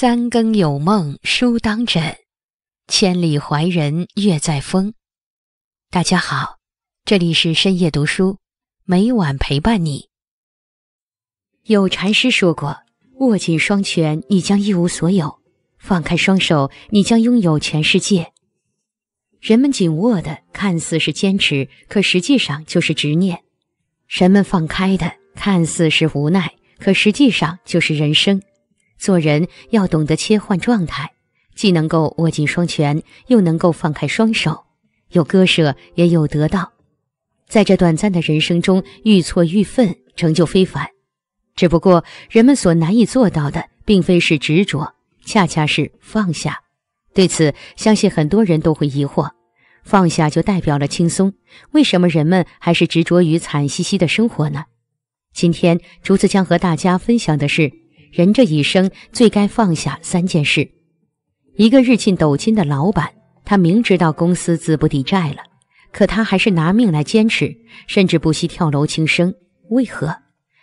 三更有梦书当枕，千里怀人月在风。大家好，这里是深夜读书，每晚陪伴你。有禅师说过：“握紧双拳，你将一无所有；放开双手，你将拥有全世界。”人们紧握的，看似是坚持，可实际上就是执念；人们放开的，看似是无奈，可实际上就是人生。做人要懂得切换状态，既能够握紧双拳，又能够放开双手，有割舍，也有得到。在这短暂的人生中，愈挫愈奋，成就非凡。只不过，人们所难以做到的，并非是执着，恰恰是放下。对此，相信很多人都会疑惑：放下就代表了轻松？为什么人们还是执着于惨兮兮的生活呢？今天，竹子将和大家分享的是。人这一生最该放下三件事。一个日进斗金的老板，他明知道公司资不抵债了，可他还是拿命来坚持，甚至不惜跳楼轻生。为何？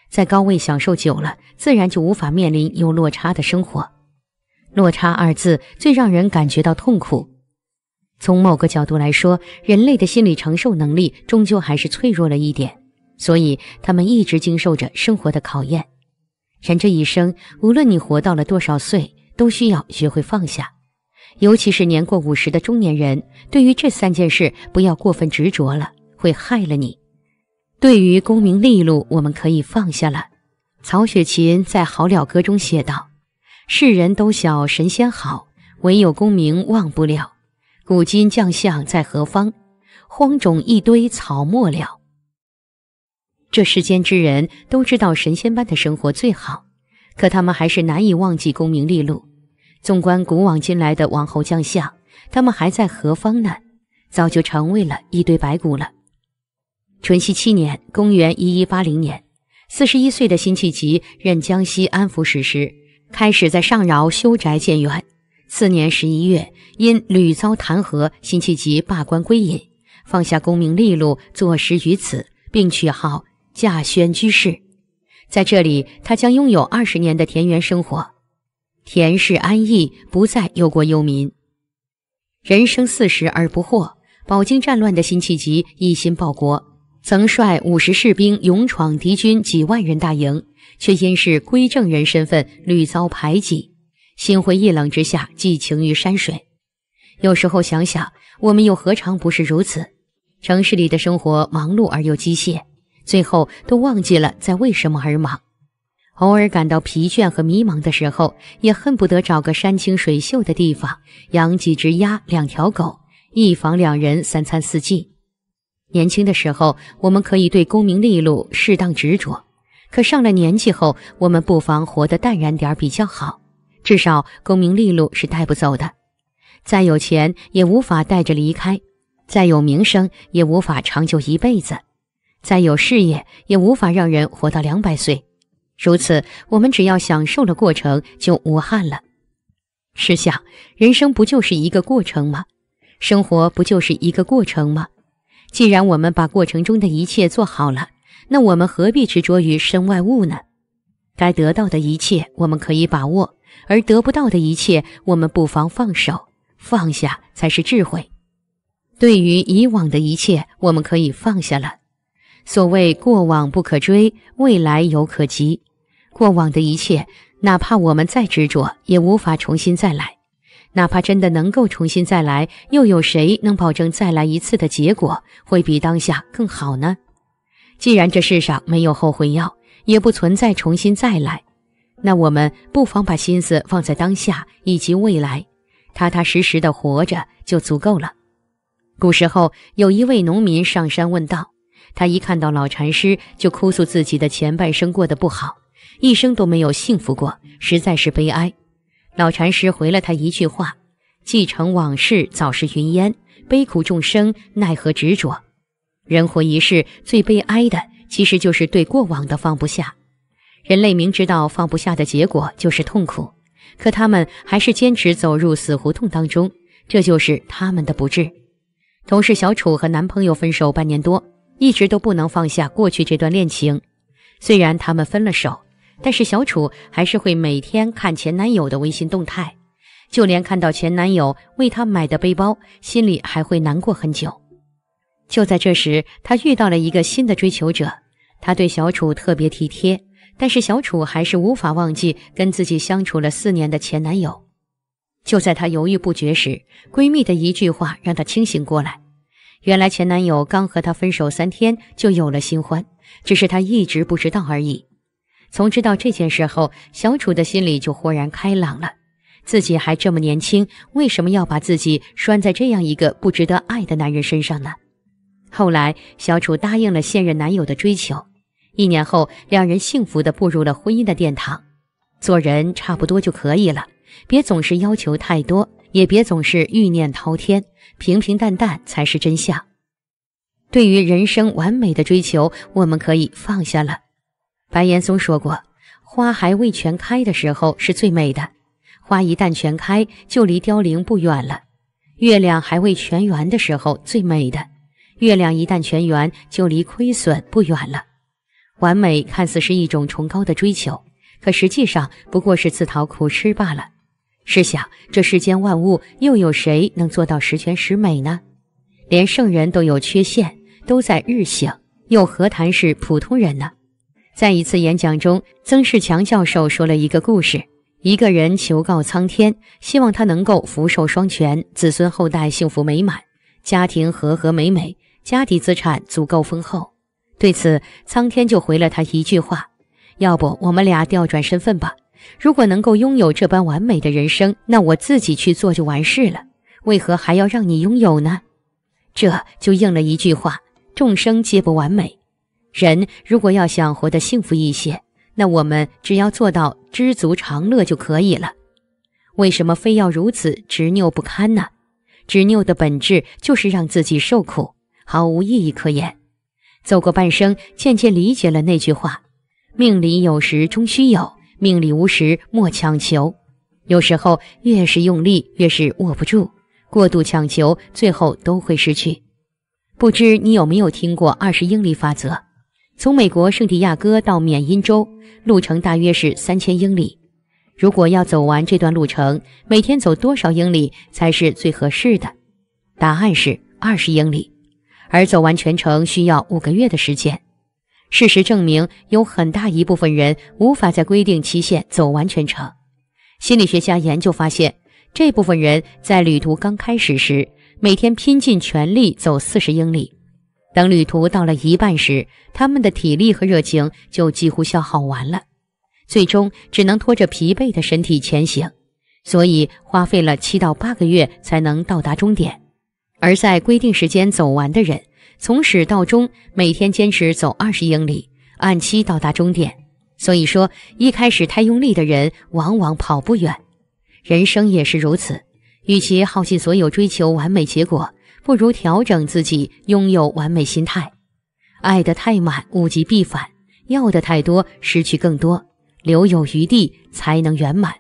在高位享受久了，自然就无法面临有落差的生活。落差二字最让人感觉到痛苦。从某个角度来说，人类的心理承受能力终究还是脆弱了一点，所以他们一直经受着生活的考验。人这一生，无论你活到了多少岁，都需要学会放下。尤其是年过五十的中年人，对于这三件事不要过分执着了，会害了你。对于功名利禄，我们可以放下了。曹雪芹在《好了歌》中写道：“世人都晓神仙好，唯有功名忘不了。古今将相在何方？荒冢一堆草没了。”这世间之人都知道神仙般的生活最好，可他们还是难以忘记功名利禄。纵观古往今来的王侯将相，他们还在何方呢？早就成为了一堆白骨了。淳熙七年（公元一一八零年），四十一岁的辛弃疾任江西安抚使时，开始在上饶修宅建园。次年十一月，因屡遭弹劾，辛弃疾罢官归隐，放下功名利禄，坐实于此，并取号。稼轩居士，在这里，他将拥有二十年的田园生活，田氏安逸，不再忧国忧民。人生四十而不惑，饱经战乱的辛弃疾一心报国，曾率五十士兵勇闯敌军几万人大营，却因是归正人身份屡遭排挤，心灰意冷之下寄情于山水。有时候想想，我们又何尝不是如此？城市里的生活忙碌而又机械。最后都忘记了在为什么而忙，偶尔感到疲倦和迷茫的时候，也恨不得找个山清水秀的地方，养几只鸭，两条狗，一房两人，三餐四季。年轻的时候，我们可以对功名利禄适当执着，可上了年纪后，我们不妨活得淡然点比较好。至少功名利禄是带不走的，再有钱也无法带着离开，再有名声也无法长久一辈子。再有事业，也无法让人活到两百岁。如此，我们只要享受了过程，就无憾了。试想，人生不就是一个过程吗？生活不就是一个过程吗？既然我们把过程中的一切做好了，那我们何必执着于身外物呢？该得到的一切我们可以把握，而得不到的一切，我们不妨放手放下，才是智慧。对于以往的一切，我们可以放下了。所谓过往不可追，未来犹可及。过往的一切，哪怕我们再执着，也无法重新再来。哪怕真的能够重新再来，又有谁能保证再来一次的结果会比当下更好呢？既然这世上没有后悔药，也不存在重新再来，那我们不妨把心思放在当下以及未来，踏踏实实的活着就足够了。古时候有一位农民上山问道。他一看到老禅师，就哭诉自己的前半生过得不好，一生都没有幸福过，实在是悲哀。老禅师回了他一句话：“继承往事，早是云烟；悲苦众生，奈何执着？人活一世，最悲哀的其实就是对过往的放不下。人类明知道放不下的结果就是痛苦，可他们还是坚持走入死胡同当中，这就是他们的不智。”同事小楚和男朋友分手半年多。一直都不能放下过去这段恋情，虽然他们分了手，但是小楚还是会每天看前男友的微信动态，就连看到前男友为她买的背包，心里还会难过很久。就在这时，她遇到了一个新的追求者，他对小楚特别体贴，但是小楚还是无法忘记跟自己相处了四年的前男友。就在她犹豫不决时，闺蜜的一句话让她清醒过来。原来前男友刚和她分手三天就有了新欢，只是她一直不知道而已。从知道这件事后，小楚的心里就豁然开朗了。自己还这么年轻，为什么要把自己拴在这样一个不值得爱的男人身上呢？后来，小楚答应了现任男友的追求。一年后，两人幸福地步入了婚姻的殿堂。做人差不多就可以了，别总是要求太多，也别总是欲念滔天。平平淡淡才是真相。对于人生完美的追求，我们可以放下了。白岩松说过：“花还未全开的时候是最美的，花一旦全开，就离凋零不远了；月亮还未全圆的时候最美的，月亮一旦全圆，就离亏损不远了。”完美看似是一种崇高的追求，可实际上不过是自讨苦吃罢了。试想，这世间万物，又有谁能做到十全十美呢？连圣人都有缺陷，都在日醒，又何谈是普通人呢？在一次演讲中，曾仕强教授说了一个故事：一个人求告苍天，希望他能够福寿双全，子孙后代幸福美满，家庭和和美美，家底资产足够丰厚。对此，苍天就回了他一句话：“要不我们俩调转身份吧。”如果能够拥有这般完美的人生，那我自己去做就完事了。为何还要让你拥有呢？这就应了一句话：众生皆不完美。人如果要想活得幸福一些，那我们只要做到知足常乐就可以了。为什么非要如此执拗不堪呢？执拗的本质就是让自己受苦，毫无意义可言。走过半生，渐渐理解了那句话：命里有时终须有。命里无时莫强求，有时候越是用力越是握不住，过度强求最后都会失去。不知你有没有听过二十英里法则？从美国圣地亚哥到缅因州，路程大约是三千英里。如果要走完这段路程，每天走多少英里才是最合适的？答案是二十英里，而走完全程需要五个月的时间。事实证明，有很大一部分人无法在规定期限走完全程。心理学家研究发现，这部分人在旅途刚开始时，每天拼尽全力走四十英里；等旅途到了一半时，他们的体力和热情就几乎消耗完了，最终只能拖着疲惫的身体前行，所以花费了七到八个月才能到达终点。而在规定时间走完的人。从始到终，每天坚持走二十英里，按期到达终点。所以说，一开始太用力的人往往跑不远。人生也是如此，与其耗尽所有追求完美结果，不如调整自己，拥有完美心态。爱的太满，物极必反；要的太多，失去更多。留有余地，才能圆满。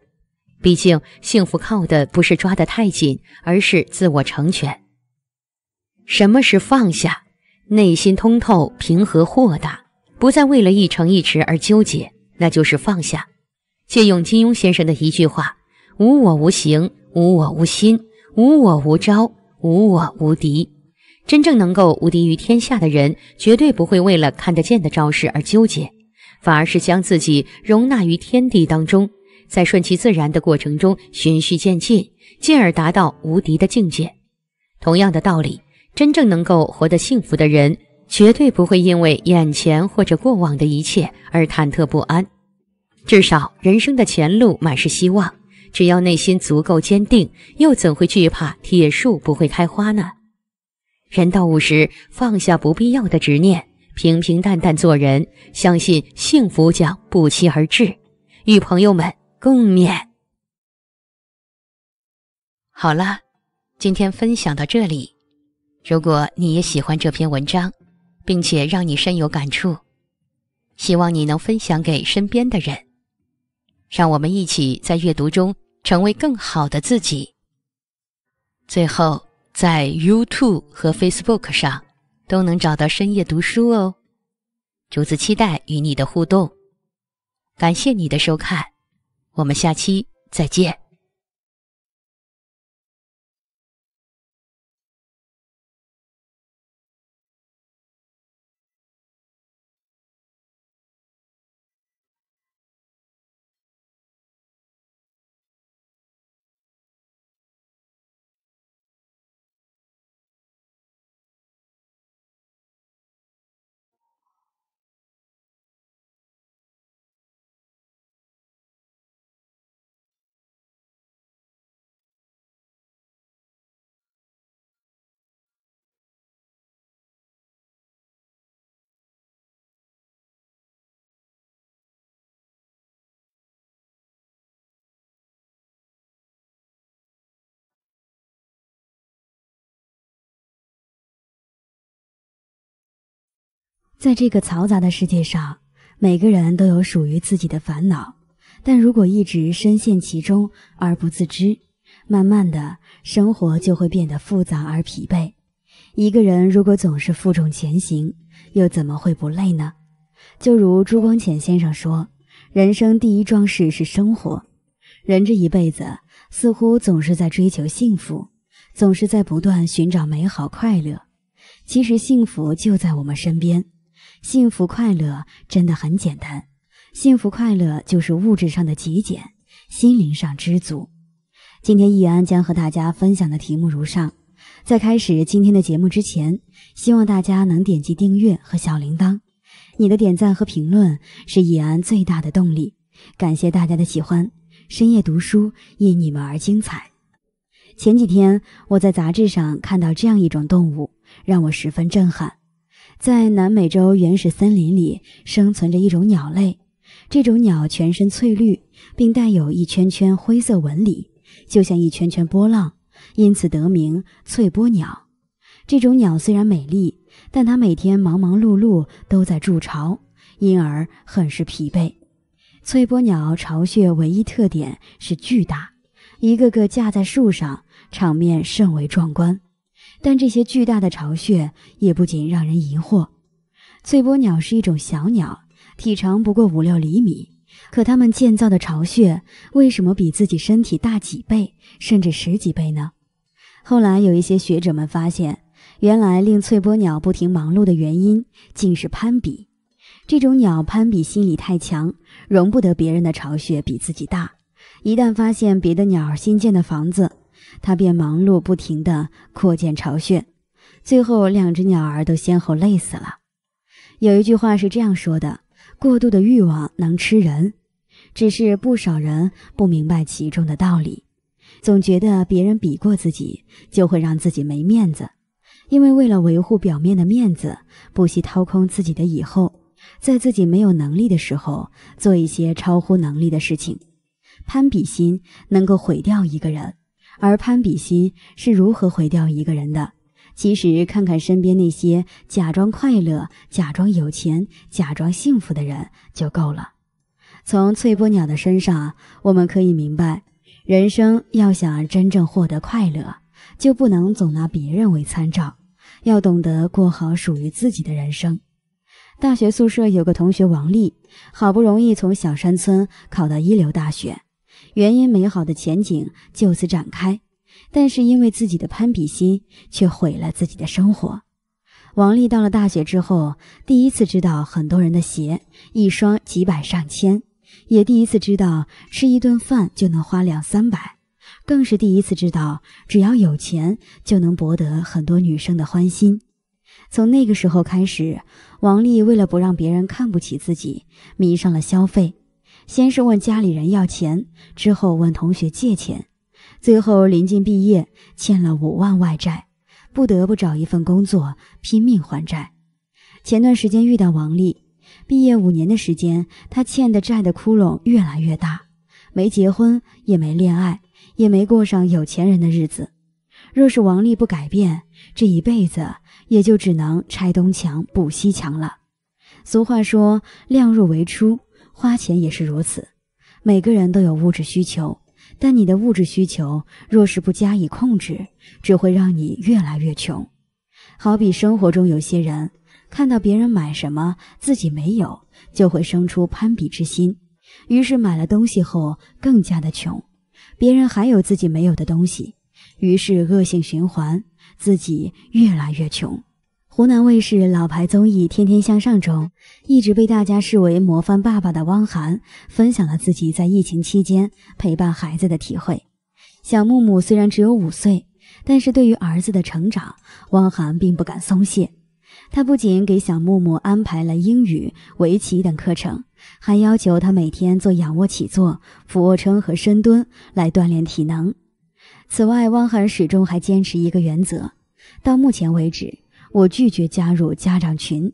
毕竟，幸福靠的不是抓得太紧，而是自我成全。什么是放下？内心通透、平和、豁达，不再为了一城一池而纠结，那就是放下。借用金庸先生的一句话：“无我无形，无我无心，无我无招，无我无敌。”真正能够无敌于天下的人，绝对不会为了看得见的招式而纠结，反而是将自己容纳于天地当中，在顺其自然的过程中循序渐进，进而达到无敌的境界。同样的道理。真正能够活得幸福的人，绝对不会因为眼前或者过往的一切而忐忑不安。至少人生的前路满是希望，只要内心足够坚定，又怎会惧怕铁树不会开花呢？人到五十，放下不必要的执念，平平淡淡做人，相信幸福将不期而至。与朋友们共勉。好了，今天分享到这里。如果你也喜欢这篇文章，并且让你深有感触，希望你能分享给身边的人，让我们一起在阅读中成为更好的自己。最后，在 YouTube 和 Facebook 上都能找到深夜读书哦，竹子期待与你的互动。感谢你的收看，我们下期再见。在这个嘈杂的世界上，每个人都有属于自己的烦恼。但如果一直深陷其中而不自知，慢慢的生活就会变得复杂而疲惫。一个人如果总是负重前行，又怎么会不累呢？就如朱光潜先生说：“人生第一桩事是生活。”人这一辈子似乎总是在追求幸福，总是在不断寻找美好快乐。其实幸福就在我们身边。幸福快乐真的很简单，幸福快乐就是物质上的极简，心灵上知足。今天易安将和大家分享的题目如上。在开始今天的节目之前，希望大家能点击订阅和小铃铛。你的点赞和评论是易安最大的动力，感谢大家的喜欢。深夜读书因你们而精彩。前几天我在杂志上看到这样一种动物，让我十分震撼。在南美洲原始森林里，生存着一种鸟类。这种鸟全身翠绿，并带有一圈圈灰色纹理，就像一圈圈波浪，因此得名翠波鸟。这种鸟虽然美丽，但它每天忙忙碌碌都在筑巢，因而很是疲惫。翠波鸟巢穴唯一特点是巨大，一个个架在树上，场面甚为壮观。但这些巨大的巢穴也不仅让人疑惑。翠波鸟是一种小鸟，体长不过五六厘米，可它们建造的巢穴为什么比自己身体大几倍甚至十几倍呢？后来有一些学者们发现，原来令翠波鸟不停忙碌的原因竟是攀比。这种鸟攀比心理太强，容不得别人的巢穴比自己大。一旦发现别的鸟新建的房子，他便忙碌不停地扩建巢穴，最后两只鸟儿都先后累死了。有一句话是这样说的：“过度的欲望能吃人。”只是不少人不明白其中的道理，总觉得别人比过自己就会让自己没面子，因为为了维护表面的面子，不惜掏空自己的以后，在自己没有能力的时候做一些超乎能力的事情。攀比心能够毁掉一个人。而攀比心是如何毁掉一个人的？其实，看看身边那些假装快乐、假装有钱、假装幸福的人就够了。从翠波鸟的身上，我们可以明白，人生要想真正获得快乐，就不能总拿别人为参照，要懂得过好属于自己的人生。大学宿舍有个同学王丽，好不容易从小山村考到一流大学。原因美好的前景就此展开，但是因为自己的攀比心，却毁了自己的生活。王丽到了大学之后，第一次知道很多人的鞋一双几百上千，也第一次知道吃一顿饭就能花两三百，更是第一次知道只要有钱就能博得很多女生的欢心。从那个时候开始，王丽为了不让别人看不起自己，迷上了消费。先是问家里人要钱，之后问同学借钱，最后临近毕业欠了五万外债，不得不找一份工作拼命还债。前段时间遇到王丽，毕业五年的时间，他欠的债的窟窿越来越大，没结婚也没恋爱，也没过上有钱人的日子。若是王丽不改变，这一辈子也就只能拆东墙补西墙了。俗话说：“量入为出。”花钱也是如此，每个人都有物质需求，但你的物质需求若是不加以控制，只会让你越来越穷。好比生活中有些人，看到别人买什么自己没有，就会生出攀比之心，于是买了东西后更加的穷，别人还有自己没有的东西，于是恶性循环，自己越来越穷。湖南卫视老牌综艺《天天向上》中，一直被大家视为模范爸爸的汪涵，分享了自己在疫情期间陪伴孩子的体会。小木木虽然只有五岁，但是对于儿子的成长，汪涵并不敢松懈。他不仅给小木木安排了英语、围棋等课程，还要求他每天做仰卧起坐、俯卧撑和深蹲来锻炼体能。此外，汪涵始终还坚持一个原则：到目前为止。我拒绝加入家长群，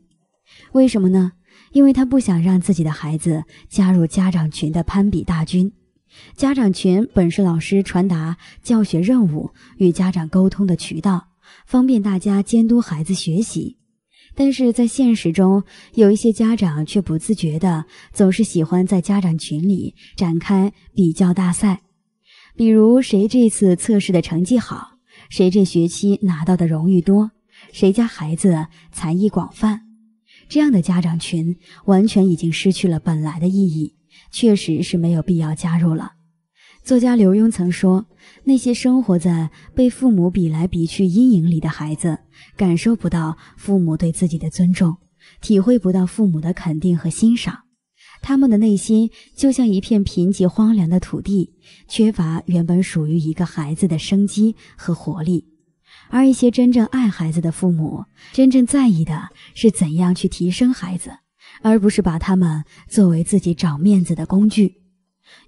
为什么呢？因为他不想让自己的孩子加入家长群的攀比大军。家长群本是老师传达教学任务、与家长沟通的渠道，方便大家监督孩子学习。但是在现实中，有一些家长却不自觉的，总是喜欢在家长群里展开比较大赛，比如谁这次测试的成绩好，谁这学期拿到的荣誉多。谁家孩子才艺广泛？这样的家长群完全已经失去了本来的意义，确实是没有必要加入了。作家刘墉曾说：“那些生活在被父母比来比去阴影里的孩子，感受不到父母对自己的尊重，体会不到父母的肯定和欣赏，他们的内心就像一片贫瘠荒凉的土地，缺乏原本属于一个孩子的生机和活力。”而一些真正爱孩子的父母，真正在意的是怎样去提升孩子，而不是把他们作为自己找面子的工具。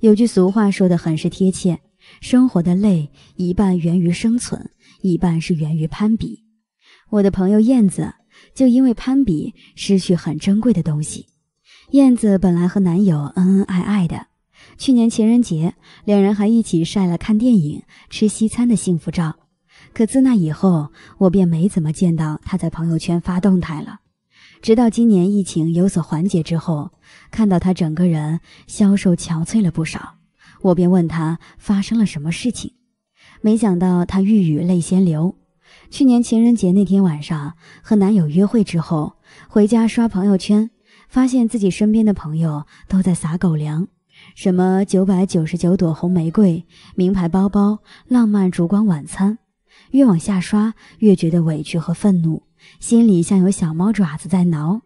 有句俗话说的很是贴切：“生活的累，一半源于生存，一半是源于攀比。”我的朋友燕子就因为攀比失去很珍贵的东西。燕子本来和男友恩恩爱爱的，去年情人节，两人还一起晒了看电影、吃西餐的幸福照。可自那以后，我便没怎么见到他在朋友圈发动态了。直到今年疫情有所缓解之后，看到他整个人消瘦憔悴了不少，我便问他发生了什么事情。没想到他欲语泪先流。去年情人节那天晚上和男友约会之后，回家刷朋友圈，发现自己身边的朋友都在撒狗粮，什么九百九十九朵红玫瑰、名牌包包、浪漫烛光晚餐。越往下刷，越觉得委屈和愤怒，心里像有小猫爪子在挠。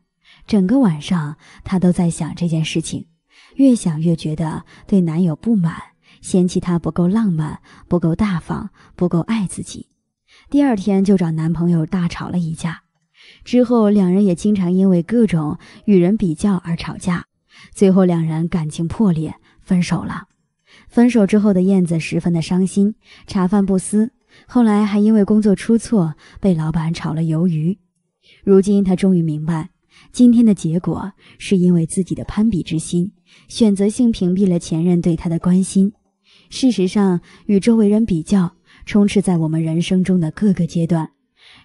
整个晚上，她都在想这件事情，越想越觉得对男友不满，嫌弃他不够浪漫、不够大方、不够爱自己。第二天就找男朋友大吵了一架。之后，两人也经常因为各种与人比较而吵架，最后两人感情破裂，分手了。分手之后的燕子十分的伤心，茶饭不思。后来还因为工作出错被老板炒了鱿鱼，如今他终于明白，今天的结果是因为自己的攀比之心，选择性屏蔽了前任对他的关心。事实上，与周围人比较充斥在我们人生中的各个阶段：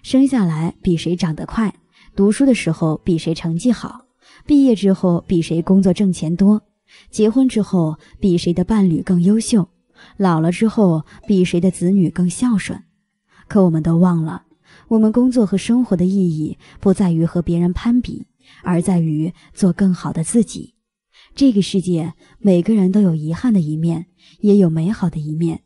生下来比谁长得快，读书的时候比谁成绩好，毕业之后比谁工作挣钱多，结婚之后比谁的伴侣更优秀。老了之后，比谁的子女更孝顺，可我们都忘了，我们工作和生活的意义不在于和别人攀比，而在于做更好的自己。这个世界，每个人都有遗憾的一面，也有美好的一面。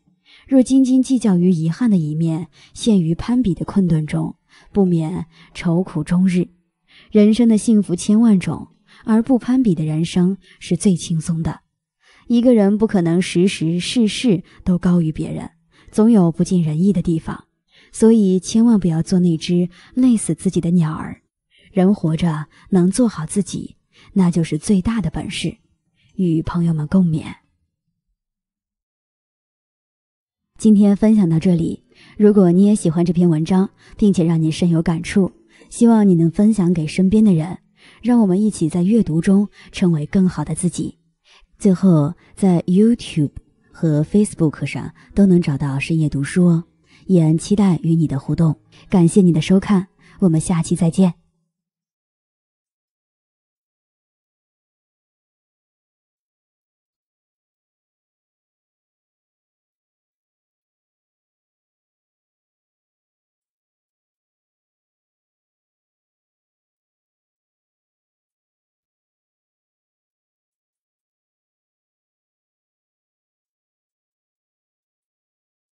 若斤斤计较于遗憾的一面，陷于攀比的困顿中，不免愁苦终日。人生的幸福千万种，而不攀比的人生是最轻松的。一个人不可能时时事事都高于别人，总有不尽人意的地方，所以千万不要做那只累死自己的鸟儿。人活着能做好自己，那就是最大的本事。与朋友们共勉。今天分享到这里，如果你也喜欢这篇文章，并且让你深有感触，希望你能分享给身边的人，让我们一起在阅读中成为更好的自己。最后，在 YouTube 和 Facebook 上都能找到深夜读书哦，依然期待与你的互动，感谢你的收看，我们下期再见。